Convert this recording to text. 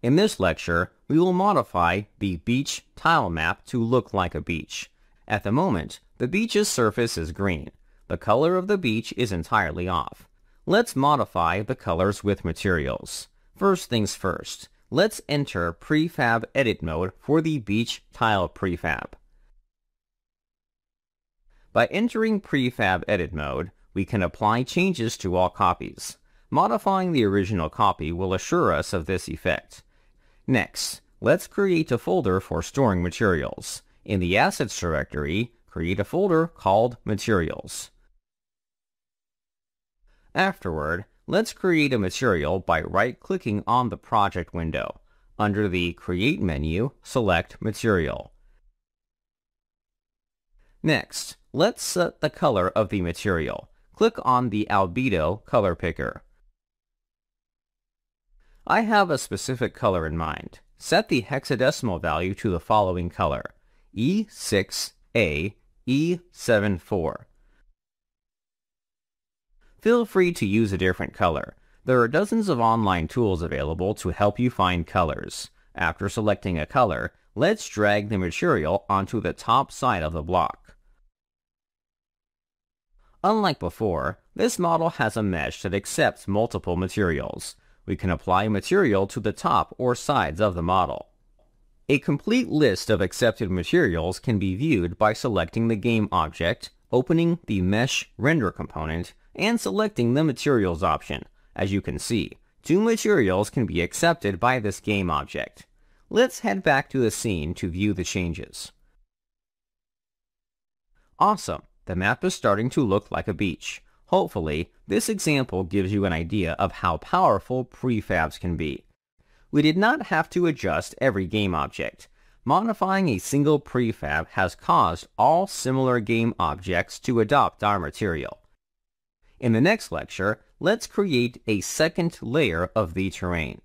In this lecture, we will modify the beach tile map to look like a beach. At the moment, the beach's surface is green. The color of the beach is entirely off. Let's modify the colors with materials. First things first, let's enter prefab edit mode for the beach tile prefab. By entering prefab edit mode, we can apply changes to all copies. Modifying the original copy will assure us of this effect. Next, let's create a folder for storing materials. In the Assets directory, create a folder called Materials. Afterward, let's create a material by right-clicking on the project window. Under the Create menu, select Material. Next, let's set the color of the material. Click on the Albedo color picker. I have a specific color in mind. Set the hexadecimal value to the following color, E6AE74. Feel free to use a different color. There are dozens of online tools available to help you find colors. After selecting a color, let's drag the material onto the top side of the block. Unlike before, this model has a mesh that accepts multiple materials. We can apply material to the top or sides of the model. A complete list of accepted materials can be viewed by selecting the game object, opening the Mesh Render component, and selecting the Materials option. As you can see, two materials can be accepted by this game object. Let's head back to the scene to view the changes. Awesome! The map is starting to look like a beach. Hopefully, this example gives you an idea of how powerful prefabs can be. We did not have to adjust every game object. Modifying a single prefab has caused all similar game objects to adopt our material. In the next lecture, let's create a second layer of the terrain.